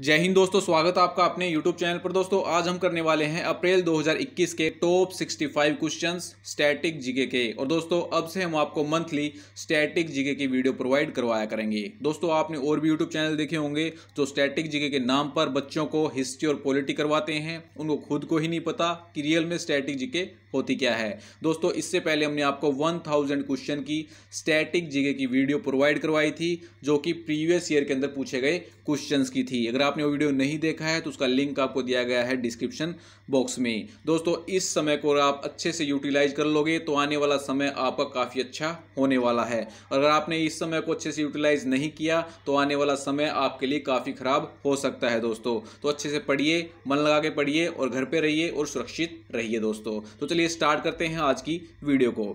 जय हिंद दोस्तों स्वागत है आपका अपने YouTube चैनल पर दोस्तों आज हम करने वाले हैं अप्रैल 2021 के टॉप 65 क्वेश्चंस स्टैटिक जीके के और दोस्तों अब से हम आपको मंथली स्टैटिक जीके की वीडियो प्रोवाइड करवाया करेंगे दोस्तों आपने और भी YouTube चैनल देखे होंगे जो स्टैटिक जीके के नाम पर बच्चों को हिस्ट्री और पॉलिटी करवाते हैं उनको खुद को ही नहीं पता कि रियल में स्टैटिक जीके होती क्या है दोस्तों इससे पहले हमने आपको 1000 क्वेश्चन की स्टैटिक जीके की वीडियो प्रोवाइड करवाई थी जो कि प्रीवियस ईयर के अंदर पूछे गए क्वेश्चन की थी अगर आपने वो वीडियो नहीं देखा है तो उसका लिंक आपको दिया गया है डिस्क्रिप्शन बॉक्स में दोस्तों इस समय को आप अच्छे से यूटिलाइज कर लोगे तो आने वाला समय आपका काफ़ी अच्छा होने वाला है अगर आपने इस समय को अच्छे से यूटिलाइज नहीं किया तो आने वाला समय आपके लिए काफ़ी ख़राब हो सकता है दोस्तों तो अच्छे से पढ़िए मन लगा के पढ़िए और घर पर रहिए और सुरक्षित रहिए दोस्तों तो चलिए चलिए स्टार्ट करते हैं आज की वीडियो को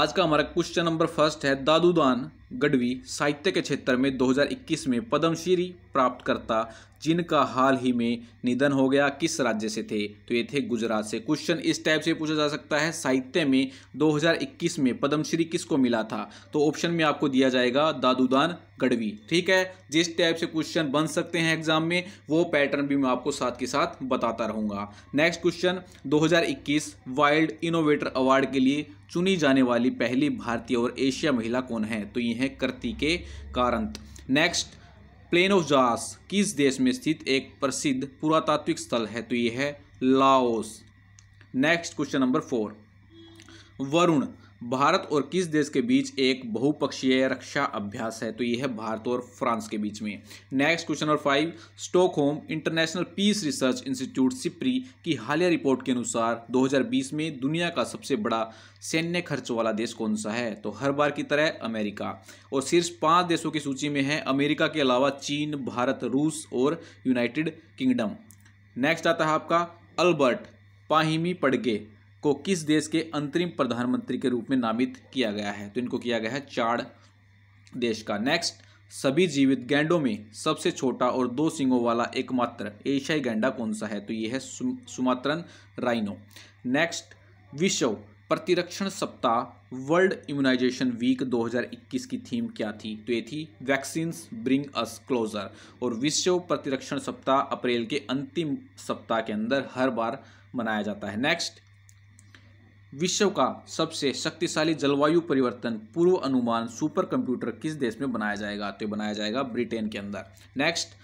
आज का हमारा क्वेश्चन नंबर फर्स्ट है दादूदान गढ़वी साहित्य के क्षेत्र में 2021 में पद्मश्री प्राप्तकर्ता जिनका हाल ही में निधन हो गया किस राज्य से थे तो ये थे गुजरात से क्वेश्चन इस टाइप से पूछा जा सकता है साहित्य में 2021 में पद्मश्री किसको मिला था तो ऑप्शन में आपको दिया जाएगा दादूदान गढ़वी ठीक है जिस टाइप से क्वेश्चन बन सकते हैं एग्जाम में वो पैटर्न भी मैं आपको साथ के साथ बताता रहूँगा नेक्स्ट क्वेश्चन दो वाइल्ड इनोवेटर अवार्ड के लिए चुनी जाने वाली पहली भारतीय और एशिया महिला कौन है तो ये हैं कृति के कारण नेक्स्ट प्लेन ऑफ जास किस देश में स्थित एक प्रसिद्ध पुरातात्विक स्थल है तो यह है Laos next question number four Varun Bharat और किस देश के बीच एक बहुपक्षीय रक्षा अभ्यास है तो यह है भारत और फ्रांस के बीच में next question number five Stockholm International Peace Research Institute SIPRI की हालिया रिपोर्ट के अनुसार 2020 में दुनिया का सबसे बड़ा सैन्य खर्च वाला देश कौन सा है तो हर बार की तरह अमेरिका और शीर्ष पाँच देशों की सूची में है अमेरिका के अलावा चीन भारत रूस और यूनाइटेड किंगडम नेक्स्ट आता है आपका अल्बर्ट पाहिमी पड़गे को किस देश के अंतरिम प्रधानमंत्री के रूप में नामित किया गया है तो इनको किया गया है चार देश का नेक्स्ट सभी जीवित गैंडों में सबसे छोटा और दो सिंगों वाला एकमात्र एशियाई गैंडा कौन सा है तो ये है सुमात्रन राइनो नेक्स्ट विश्व प्रतिरक्षण सप्ताह वर्ल्ड इम्यूनाइजेशन वीक 2021 की थीम क्या थी तो ये थी वैक्सीन ब्रिंग अस क्लोजर और विश्व प्रतिरक्षण सप्ताह अप्रैल के अंतिम सप्ताह के अंदर हर बार मनाया जाता है नेक्स्ट विश्व का सबसे शक्तिशाली जलवायु परिवर्तन पूर्व अनुमान सुपर कंप्यूटर किस देश में बनाया जाएगा तो बनाया जाएगा ब्रिटेन के अंदर नेक्स्ट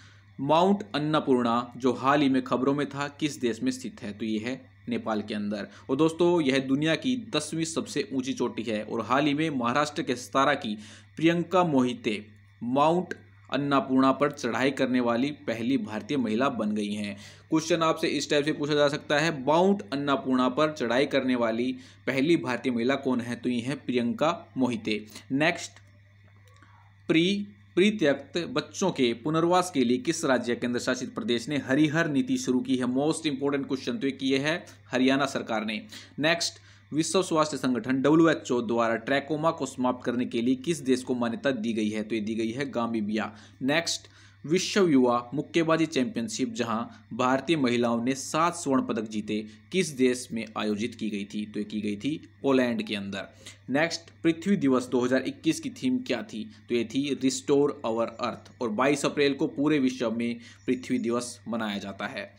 माउंट अन्नपूर्णा जो हाल ही में खबरों में था किस देश में स्थित है तो ये है नेपाल के अंदर और दोस्तों यह दुनिया की दसवीं सबसे ऊंची चोटी है और हाल ही में महाराष्ट्र के सतारा की प्रियंका मोहिते माउंट अन्नापूर्णा पर चढ़ाई करने वाली पहली भारतीय महिला बन गई हैं क्वेश्चन आपसे इस टाइप से पूछा जा सकता है बाउंट अन्नापूर्णा पर चढ़ाई करने वाली पहली भारतीय महिला कौन है तो ये हैं प्रियंका मोहिते नेक्स्ट प्री प्रीत्यक्त बच्चों के पुनर्वास के लिए किस राज्य केंद्र शासित प्रदेश ने हरिहर नीति शुरू की है मोस्ट इंपोर्टेंट क्वेश्चन तो ये है हरियाणा सरकार ने नेक्स्ट विश्व स्वास्थ्य संगठन डब्ल्यू द्वारा ट्रैकोमा को समाप्त करने के लिए किस देश को मान्यता दी गई है तो ये दी गई है गाम्बिबिया नेक्स्ट विश्व युवा मुक्केबाजी चैंपियनशिप जहां भारतीय महिलाओं ने सात स्वर्ण पदक जीते किस देश में आयोजित की गई थी तो ये की गई थी पोलैंड के अंदर नेक्स्ट पृथ्वी दिवस 2021 की थीम क्या थी तो ये थी रिस्टोर आवर अर्थ और 22 अप्रैल को पूरे विश्व में पृथ्वी दिवस मनाया जाता है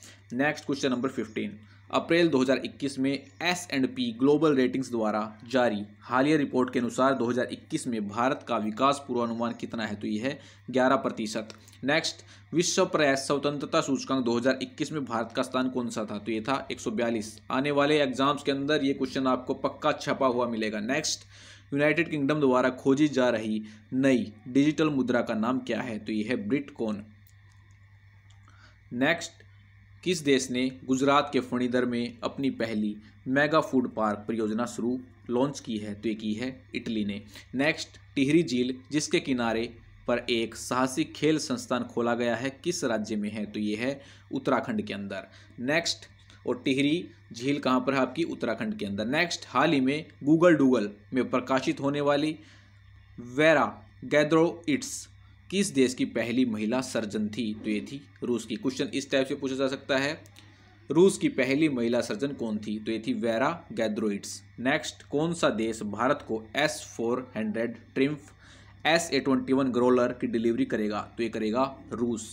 नेक्स्ट क्वेश्चन नंबर फिफ्टीन अप्रैल 2021 में S and P Global Ratings द्वारा जारी हालिया रिपोर्ट के अनुसार 2021 में भारत का विकास पूर्वानुमान कितना है तो यह है ग्यारह प्रतिशत नेक्स्ट विश्व प्रेस स्वतंत्रता सूचकांक 2021 में भारत का स्थान कौन सा था तो ये था 142 आने वाले एग्जाम्स के अंदर ये क्वेश्चन आपको पक्का छपा हुआ मिलेगा नेक्स्ट यूनाइटेड किंगडम द्वारा खोजी जा रही नई डिजिटल मुद्रा का नाम क्या है तो यह है ब्रिटकोन नेक्स्ट किस देश ने गुजरात के फणीधर में अपनी पहली मेगा फूड पार्क परियोजना शुरू लॉन्च की है तो ये की है इटली ने नेक्स्ट टिहरी झील जिसके किनारे पर एक साहसिक खेल संस्थान खोला गया है किस राज्य में है तो ये है उत्तराखंड के अंदर नेक्स्ट और टिहरी झील कहाँ पर है आपकी उत्तराखंड के अंदर नेक्स्ट हाल ही में गूगल डूगल में प्रकाशित होने वाली वेरा गैद्रो इट्स किस देश की पहली महिला सर्जन थी तो ये थी रूस की क्वेश्चन इस टाइप से पूछा जा सकता है रूस की पहली महिला सर्जन कौन थी तो ये थी वेरा गैद्रोइड्स नेक्स्ट कौन सा देश भारत को S four hundred Triumf S A twenty one Growler की डिलीवरी करेगा तो ये करेगा रूस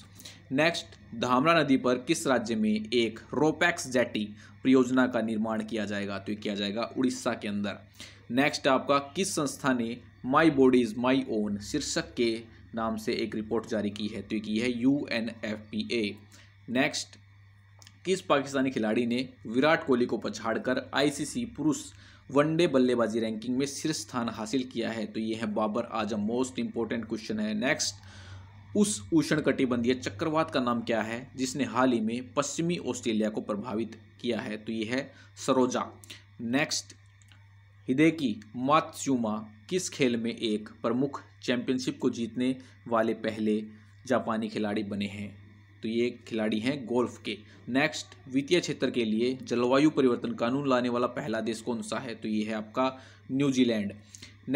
नेक्स्ट धामरा नदी पर किस राज्य में एक रोपैक्स जैटी परियोजना का निर्माण किया जाएगा तो ये किया जाएगा उड़ीसा के अंदर नेक्स्ट आपका किस संस्था ने माई बॉडीज माई ओन शीर्षक के नाम से एक रिपोर्ट जारी की है तो की है U N F P A next किस पाकिस्तानी खिलाड़ी ने विराट कोहली को पछाड़कर आईसीसी पुरुष वनडे बल्लेबाजी रैंकिंग में शीर्ष स्थान हासिल किया है तो ये है Babar Azam most important question है नेक्स्ट उस उष्ण कटिबंधीय चक्रवात का नाम क्या है जिसने हाल ही में पश्चिमी ऑस्ट्रेलिया को प्रभावित किया है तो ये है सरोजा नेक्स्ट हिदेकी मात्स्युमा किस खेल में एक प्रमुख चैंपियनशिप को जीतने वाले पहले जापानी खिलाड़ी बने हैं तो ये खिलाड़ी हैं गोल्फ के नेक्स्ट वित्तीय क्षेत्र के लिए जलवायु परिवर्तन कानून लाने वाला पहला देश कौन सा है तो ये है आपका न्यूजीलैंड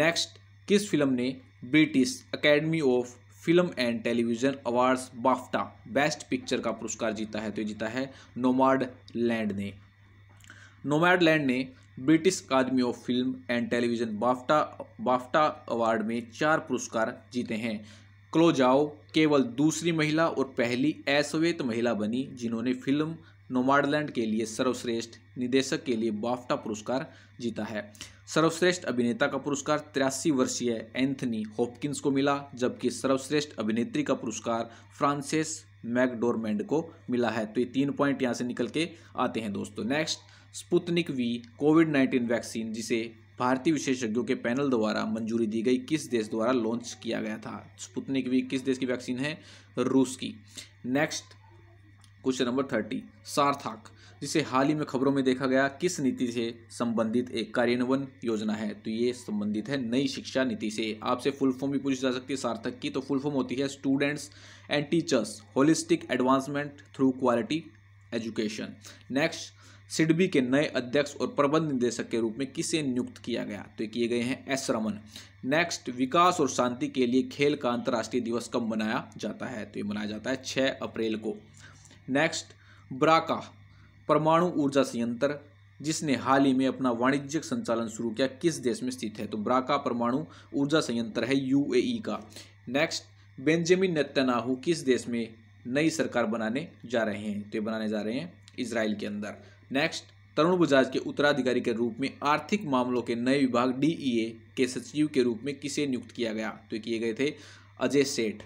नेक्स्ट किस फिल्म ने British Academy of Film and Television Awards BAFTA best picture का पुरस्कार जीता है तो ये जीता है नोमार्ड लैंड ने नोमार्ड लैंड ने ब्रिटिश अकादमी of Film and Television BAFTA BAFTA award में चार पुरस्कार जीते हैं क्लोजाओ केवल दूसरी महिला और पहली अश्वेत महिला बनी जिन्होंने फिल्म नोमाडलैंड के लिए सर्वश्रेष्ठ निदेशक के लिए बाफ्टा पुरस्कार जीता है सर्वश्रेष्ठ अभिनेता का पुरस्कार तिरासी वर्षीय एंथनी होपकिंस को मिला जबकि सर्वश्रेष्ठ अभिनेत्री का पुरस्कार फ्रांसिस मैकडोरमेंड को मिला है तो ये तीन पॉइंट यहाँ से निकल के आते हैं दोस्तों next Sputnik V COVID nineteen vaccine जिसे भारतीय विशेषज्ञों के पैनल द्वारा मंजूरी दी गई किस देश द्वारा लॉन्च किया गया था स्पुतनिक वी किस देश की वैक्सीन है रूस की नेक्स्ट क्वेश्चन नंबर थर्टी सार्थक जिसे हाल ही में खबरों में देखा गया किस नीति से संबंधित एक कार्यान्वयन योजना है तो ये संबंधित है नई शिक्षा नीति से आपसे फुल फॉर्म भी पूछी जा सकती है सार्थक की तो फुल फॉर्म होती है students and teachers holistic advancement through quality education next SIDBI के नए अध्यक्ष और प्रबंध निदेशक के रूप में किसे नियुक्त किया गया तो किए गए हैं एस रमन नेक्स्ट विकास और शांति के लिए खेल का अंतर्राष्ट्रीय दिवस कब मनाया जाता है तो ये मनाया जाता है छः अप्रैल को नेक्स्ट ब्राका परमाणु ऊर्जा संयंत्र जिसने हाल ही में अपना वाणिज्यिक संचालन शुरू किया किस देश में स्थित है तो ब्राका परमाणु ऊर्जा संयंत्र है यू का नेक्स्ट बेंजामिन नेतन्याहू किस देश में नई सरकार बनाने जा रहे हैं तो ये बनाने जा रहे हैं इसराइल के अंदर नेक्स्ट तरुण बजाज के उत्तराधिकारी के रूप में आर्थिक मामलों के नए विभाग डीईए e के सचिव के रूप में किसे नियुक्त किया गया तो किए गए थे अजय सेठ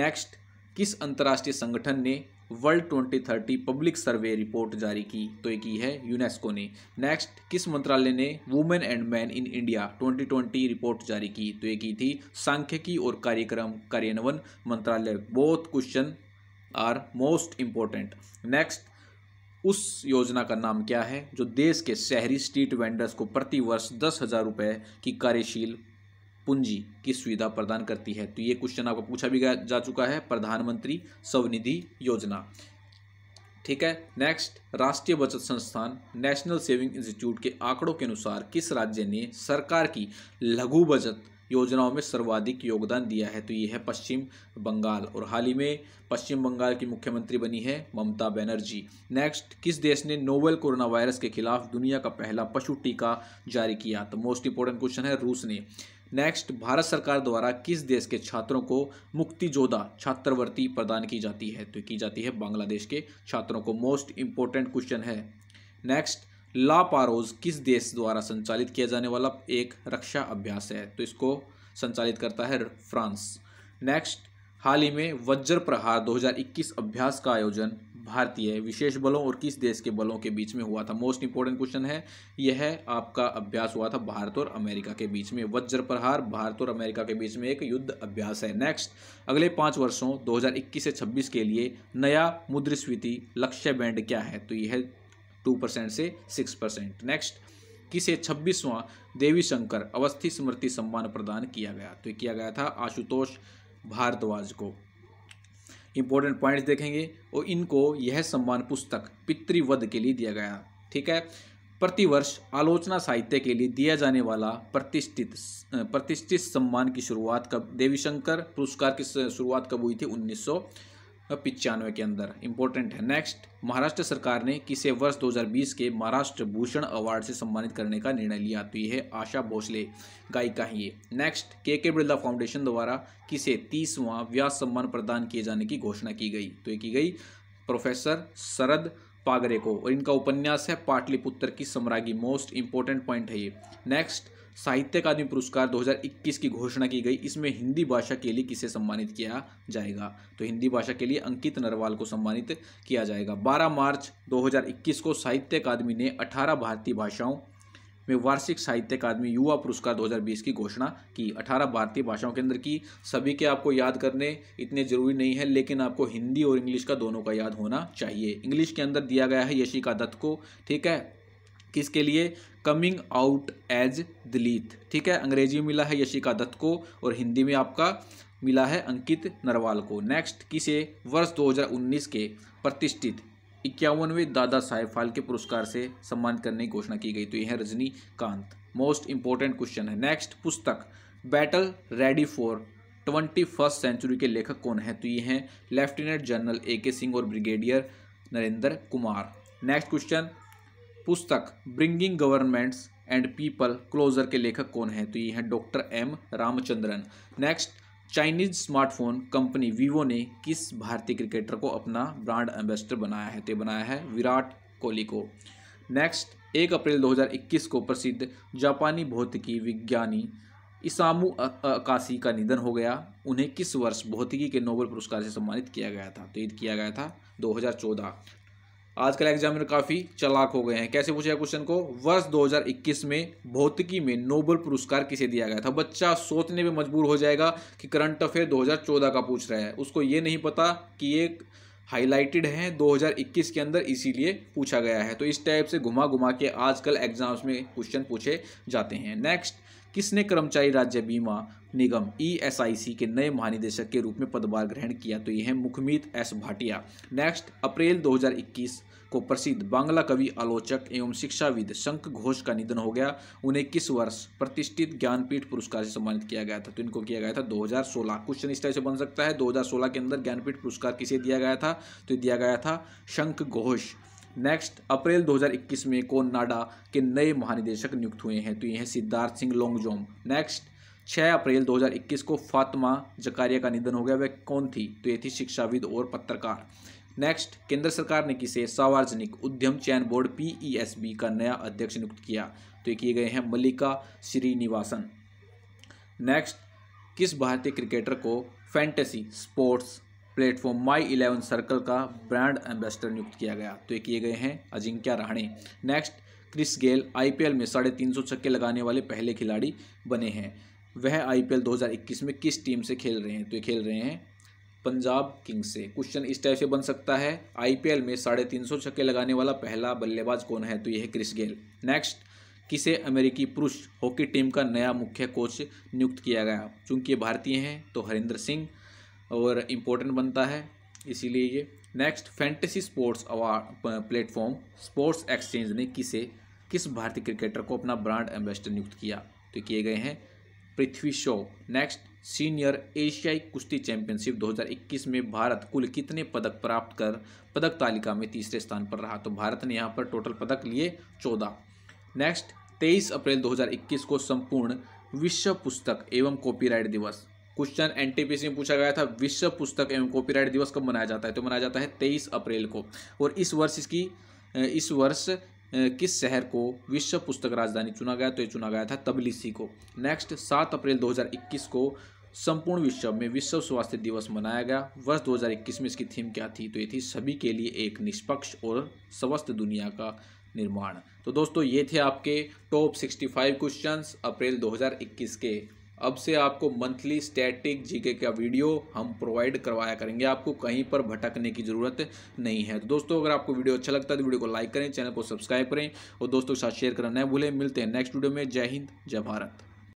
नेक्स्ट किस अंतर्राष्ट्रीय संगठन ने वर्ल्ड 2030 पब्लिक सर्वे रिपोर्ट जारी की तो की है यूनेस्को ने नेक्स्ट किस मंत्रालय ने women and man in India 2020 report जारी की तो ये की थी सांख्यिकी और कार्यक्रम कार्यान्वयन मंत्रालय both question are most important next उस योजना का नाम क्या है जो देश के शहरी स्ट्रीट वेंडर्स को प्रति वर्ष दस हज़ार रुपये की कार्यशील पूंजी की सुविधा प्रदान करती है तो ये क्वेश्चन आपको पूछा भी जा चुका है प्रधानमंत्री स्वनिधि योजना ठीक है नेक्स्ट राष्ट्रीय बचत संस्थान नेशनल सेविंग इंस्टीट्यूट के आंकड़ों के अनुसार किस राज्य ने सरकार की लघु बचत योजनाओं में सर्वाधिक योगदान दिया है तो ये है पश्चिम बंगाल और हाल ही में पश्चिम बंगाल की मुख्यमंत्री बनी है ममता बनर्जी नेक्स्ट किस देश ने नोवेल कोरोना वायरस के खिलाफ दुनिया का पहला पशु टीका जारी किया तो मोस्ट इंपोर्टेंट क्वेश्चन है रूस ने नेक्स्ट भारत सरकार द्वारा किस देश के छात्रों को मुक्ति जोधा छात्रवृत्ति प्रदान की जाती है तो की जाती है बांग्लादेश के छात्रों को मोस्ट इंपोर्टेंट क्वेश्चन है नेक्स्ट लापारोज किस देश द्वारा संचालित किया जाने वाला एक रक्षा अभ्यास है तो इसको संचालित करता है फ्रांस नेक्स्ट हाल ही में वज्र प्रहार 2021 अभ्यास का आयोजन भारतीय विशेष बलों और किस देश के बलों के बीच में हुआ था मोस्ट इंपॉर्टेंट क्वेश्चन है यह है आपका अभ्यास हुआ था भारत और अमेरिका के बीच में वज्र प्रहार भारत और अमेरिका के बीच में एक युद्ध अभ्यास है नेक्स्ट अगले पाँच वर्षों 2021 से 26 के लिए नया मुद्रास्फीति लक्ष्य बैंड क्या है तो यह टू परसेंट से सिक्स परसेंट नेक्स्ट किसे छब्बीसवां देवी शंकर अवस्थी स्मृति सम्मान प्रदान किया गया तो किया गया था आशुतोष भारद्वाज को इंपॉर्टेंट पॉइंट्स देखेंगे और इनको यह सम्मान पुस्तक पितृवध के लिए दिया गया ठीक है प्रतिवर्ष आलोचना साहित्य के लिए दिया जाने वाला प्रतिष्ठित प्रतिष्ठित सम्मान की शुरुआत कब देवीशंकर पुरस्कार की शुरुआत कब हुई थी उन्नीस पिचानवे के अंदर इंपॉर्टेंट है नेक्स्ट महाराष्ट्र सरकार ने किसे वर्ष 2020 के महाराष्ट्र भूषण अवार्ड से सम्मानित करने का निर्णय लिया तो ये है आशा भोसले गायिका ही ये नेक्स्ट के के बिरला फाउंडेशन द्वारा किसे तीसवां व्यास सम्मान प्रदान किए जाने की घोषणा की गई तो ये की गई प्रोफेसर शरद पागरे को और इनका उपन्यास है पाटलिपुत्र की सम्रागी मोस्ट इंपॉर्टेंट पॉइंट है ये नेक्स्ट साहित्य अकादमी पुरस्कार 2021 की घोषणा की गई इसमें हिंदी भाषा के लिए किसे सम्मानित किया जाएगा तो हिंदी भाषा के लिए अंकित नरवाल को सम्मानित किया जाएगा 12 मार्च 2021 को साहित्य अकादमी ने 18 भारतीय भाषाओं में वार्षिक साहित्य अकादमी युवा पुरस्कार 2020 की घोषणा की 18 भारतीय भाषाओं के अंदर की सभी के आपको याद करने इतने जरूरी नहीं है लेकिन आपको हिंदी और इंग्लिश का दोनों का याद होना चाहिए इंग्लिश के अंदर दिया गया है यशिका दत्त को ठीक है किसके लिए कमिंग आउट एज दलित ठीक है अंग्रेजी में मिला है यशिका दत्त को और हिंदी में आपका मिला है अंकित नरवाल को नेक्स्ट किसे वर्ष 2019 के प्रतिष्ठित इक्यावनवे दादा साहेब फाल्के पुरस्कार से सम्मानित करने की घोषणा की गई तो यह है रजनीकांत मोस्ट इंपॉर्टेंट क्वेश्चन है नेक्स्ट पुस्तक battle ready for twenty first century के लेखक कौन है तो ये हैं lieutenant general A K Singh और brigadier Narendra Kumar next question पुस्तक bringing governments and people closer के लेखक कौन हैं तो ये हैं doctor M Ramachandran next Chinese smartphone company Vivo ने किस भारतीय क्रिकेटर को अपना ब्रांड एम्बेसडर बनाया है तो बनाया है विराट कोहली को नेक्स्ट एक अप्रैल 2021 को प्रसिद्ध जापानी भौतिकी विज्ञानी इसामू अकाशी का निधन हो गया उन्हें किस वर्ष भौतिकी के नोबेल पुरस्कार से सम्मानित किया गया था तो ये किया गया था 2014 आजकल एग्जामिनर काफ़ी चलाक हो गए हैं कैसे पूछा क्वेश्चन को वर्ष 2021 में भौतिकी में नोबल पुरस्कार किसे दिया गया था बच्चा सोचने में मजबूर हो जाएगा कि करंट अफेयर 2014 का पूछ रहा है उसको ये नहीं पता कि ये हाईलाइटेड हैं 2021 के अंदर इसीलिए पूछा गया है तो इस टाइप से घुमा घुमा के आजकल एग्जाम्स में क्वेश्चन पूछे जाते हैं नेक्स्ट किसने कर्मचारी राज्य बीमा निगम ई e के नए महानिदेशक के रूप में पदभार ग्रहण किया तो ये है मुखमीत एस भाटिया नेक्स्ट अप्रैल को प्रसिद्ध बांग्ला कवि आलोचक एवं शिक्षाविद शंख घोष का निधन हो गया उन्हें किस वर्ष प्रतिष्ठित ज्ञानपीठ पुरस्कार से सम्मानित किया गया था तो इनको किया गया था 2016 क्वेश्चन इस तरह से बन सकता है 2016 के अंदर ज्ञानपीठ पुरस्कार किसे दिया गया था तो दिया गया था शंख घोष नेक्स्ट अप्रैल 2021 में कौन नाडा के नए महानिदेशक नियुक्त हुए हैं तो ये हैं सिद्धार्थ सिंह लोंगजोम नेक्स्ट 6 अप्रैल 2021 को फातिमा जकारिया का निधन हो गया वह कौन थी तो ये थी शिक्षाविद और पत्रकार नेक्स्ट केंद्र सरकार ने किसे सार्वजनिक उद्यम चयन बोर्ड पीईएसबी e का नया अध्यक्ष नियुक्त किया तो ये किए गए हैं मल्लिका श्रीनिवासन नेक्स्ट किस भारतीय क्रिकेटर को fantasy sports platform my eleven circle का ब्रांड एम्बेसडर नियुक्त किया गया तो ये किए गए हैं Ajinkya Rahane next Chris Gayle IPL में साढ़े तीन सौ छक्के लगाने वाले पहले खिलाड़ी बने हैं वह आईपीएल 2021 में किस टीम से खेल रहे हैं तो ये खेल रहे हैं पंजाब किंग्स से क्वेश्चन इस टाइप से बन सकता है आईपीएल में साढ़े तीन सौ छक्के लगाने वाला पहला बल्लेबाज कौन है तो यह है क्रिस गेल नेक्स्ट किसे अमेरिकी पुरुष हॉकी टीम का नया मुख्य कोच नियुक्त किया गया चूंकि ये भारतीय हैं तो हरिंदर सिंह और इम्पोर्टेंट बनता है इसीलिए ये next fantasy sports award platform sports exchange ने किसे किस भारतीय क्रिकेटर को अपना ब्रांड एम्बेसडर नियुक्त किया तो किए गए हैं पृथ्वी शो नेक्स्ट सीनियर एशियाई कुश्ती चैंपियनशिप 2021 में भारत कुल कितने पदक प्राप्त कर पदक तालिका में तीसरे स्थान पर रहा तो भारत ने यहाँ पर टोटल पदक लिए चौदह नेक्स्ट तेईस अप्रैल 2021 को संपूर्ण विश्व पुस्तक एवं कॉपीराइट दिवस क्वेश्चन सी में पूछा गया था विश्व पुस्तक एवं कॉपीराइट दिवस कब मनाया जाता है तो मनाया जाता है तेईस अप्रैल को और इस वर्ष इसकी इस वर्ष किस शहर को विश्व पुस्तक राजधानी चुना गया तो ये चुना गया था तबलीसी को नेक्स्ट सात अप्रैल 2021 को संपूर्ण विश्व में विश्व स्वास्थ्य दिवस मनाया गया वर्ष 2021 में इसकी थीम क्या थी तो ये थी सभी के लिए एक निष्पक्ष और स्वस्थ दुनिया का निर्माण तो दोस्तों ये थे आपके टॉप 65 क्वेश्चंस अप्रैल 2021 के अब से आपको मंथली स्टैटिक जीके का वीडियो हम प्रोवाइड करवाया करेंगे आपको कहीं पर भटकने की ज़रूरत नहीं है तो दोस्तों अगर आपको वीडियो अच्छा लगता है तो वीडियो को लाइक करें चैनल को सब्सक्राइब करें और दोस्तों के साथ शेयर करना न भूलें मिलते हैं नेक्स्ट वीडियो में जय हिंद जय भारत